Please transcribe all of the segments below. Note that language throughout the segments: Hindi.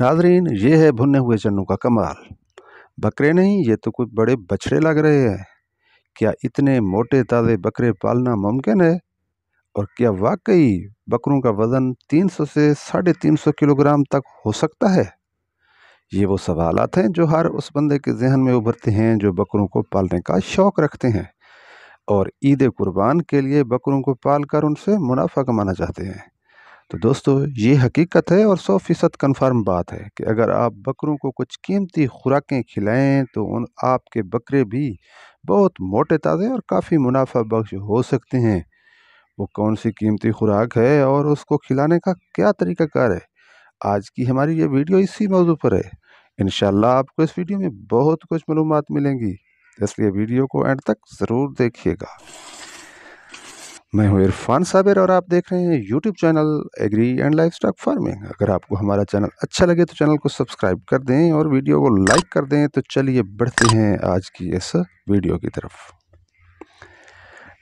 नाजरीन ये है भुने हुए चन्नू का कमाल बकरे नहीं ये तो कुछ बड़े बछड़े लग रहे हैं क्या इतने मोटे ताज़े बकरे पालना मुमकिन है और क्या वाकई बकरों का वज़न 300 से साढ़े तीन सौ किलोग्राम तक हो सकता है ये वो सवालत हैं जो हर उस बंदे के जहन में उभरते हैं जो बकरों को पालने का शौक़ रखते हैं और ईद कुर्बान के लिए बकरों को पाल कर उनसे मुनाफा कमाना चाहते हैं तो दोस्तों ये हकीकत है और सौ फ़ीसद कन्फर्म बात है कि अगर आप बकरों को कुछ कीमती खुराकें खिलाएं तो उन आपके बकरे भी बहुत मोटे ताज़े और काफ़ी मुनाफा बख्श हो सकते हैं वो कौन सी कीमती खुराक है और उसको खिलाने का क्या तरीक़ाकार है आज की हमारी ये वीडियो इसी मौजू पर है इन आपको इस वीडियो में बहुत कुछ मालूम मिलेंगी इसलिए वीडियो को एंड तक ज़रूर देखिएगा मैं हूं इरफान साबिर और आप देख रहे हैं YouTube channel agri and livestock farming अगर आपको हमारा चैनल अच्छा लगे तो चैनल को सब्सक्राइब कर दें और वीडियो को लाइक कर दें तो चलिए बढ़ते हैं आज की इस वीडियो की तरफ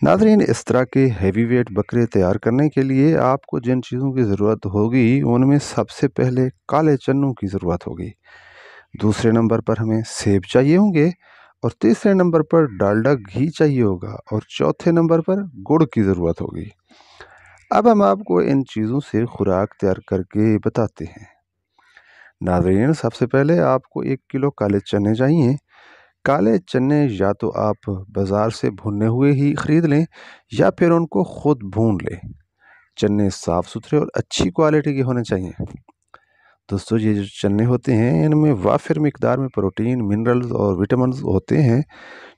नाजरीन इस तरह के हैवी वेट बकरे तैयार करने के लिए आपको जिन चीज़ों की ज़रूरत होगी उनमें सबसे पहले काले चन्नों की ज़रूरत होगी दूसरे नंबर पर हमें सेब चाहिए होंगे और तीसरे नंबर पर डालडा घी चाहिए होगा और चौथे नंबर पर गुड़ की ज़रूरत होगी अब हम आपको इन चीज़ों से खुराक तैयार करके बताते हैं नाजरीन सबसे पहले आपको एक किलो काले चने चाहिए काले चने या तो आप बाज़ार से भुने हुए ही ख़रीद लें या फिर उनको ख़ुद भून लें चने साफ़ सुथरे और अच्छी क्वालिटी के होने चाहिए दोस्तों ये जो चने होते हैं इनमें वाफिर मकदार में प्रोटीन मिनरल्स और विटामिन होते हैं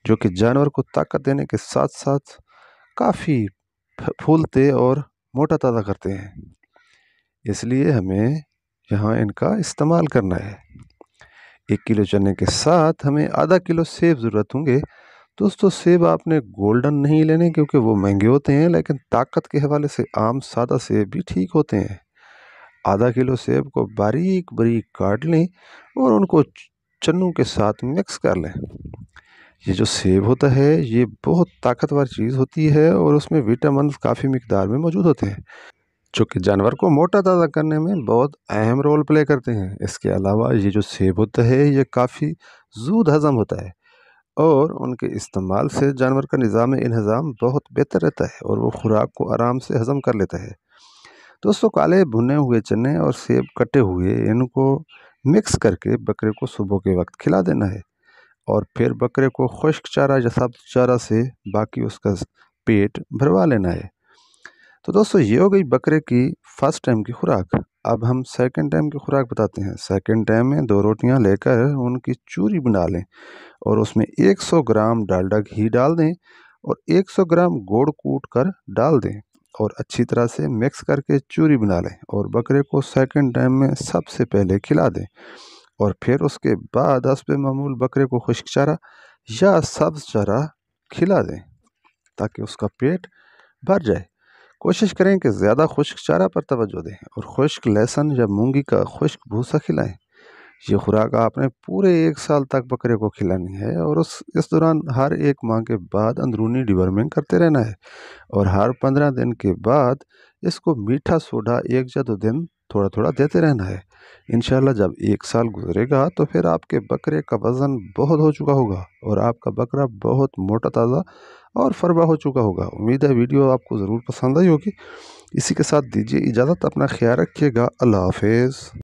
जो कि जानवर को ताकत देने के साथ साथ काफ़ी फूलते और मोटा ताज़ा करते हैं इसलिए हमें यहाँ इनका इस्तेमाल करना है एक किलो चने के साथ हमें आधा किलो सेब ज़रूरत होंगे दोस्तों सेब आपने गोल्डन नहीं लेने क्योंकि वो महंगे होते हैं लेकिन ताकत के हवाले से आम सादा सेब भी ठीक होते हैं आधा किलो सेब को बारीक बारीक काट लें और उनको चन्नू के साथ मिक्स कर लें ये जो सेब होता है ये बहुत ताकतवर चीज़ होती है और उसमें विटामिन काफ़ी मकदार में मौजूद होते हैं जो कि जानवर को मोटा ताज़ा करने में बहुत अहम रोल प्ले करते हैं इसके अलावा ये जो सेब होता है ये काफ़ी जूद हज़म होता है और उनके इस्तेमाल से जानवर का निज़ाम इन्हज़ाम बहुत बेहतर रहता है और वो ख़ुराक को आराम से हज़म कर लेता है दोस्तों काले भुने हुए चने और सेब कटे हुए इनको मिक्स करके बकरे को सुबह के वक्त खिला देना है और फिर बकरे को खुश्क चारा या सब चारा से बाकी उसका पेट भरवा लेना है तो दोस्तों ये हो गई बकरे की फर्स्ट टाइम की खुराक अब हम सेकंड टाइम की खुराक बताते हैं सेकंड टाइम में दो रोटियां लेकर उनकी चूरी बना लें और उसमें 100 ग्राम डालडा घी डाल दें और 100 ग्राम गुड़ कूट कर डाल दें और अच्छी तरह से मिक्स करके चूरी बना लें और बकरे को सेकंड टाइम में सबसे पहले खिला दें और फिर उसके बाद हसब मामूल बकरे को खुश्क चारा या सब्ज चारा खिला दें ताकि उसका पेट भर जाए कोशिश करें कि ज़्यादा खुश्क चारा पर तोज्जो दें और खुश्क लहसन या मूँगी का खुश्क भूसा खिलाएँ ये खुराक आपने पूरे एक साल तक बकरे को खिलानी है और उस इस दौरान हर एक माह के बाद अंदरूनी डिवर्मिंग करते रहना है और हर पंद्रह दिन के बाद इसको मीठा सोडा एक या दो दिन थोड़ा थोड़ा देते रहना है इन जब एक साल गुजरेगा तो फिर आपके बकरे का वज़न बहुत हो चुका होगा और आपका बकरा बहुत मोटा ताज़ा और फरवा हो चुका होगा उम्मीद है वीडियो आपको ज़रूर पसंद आई होगी इसी के साथ दीजिए इजाज़त अपना ख्याल रखिएगा अल्लाह हाफिज़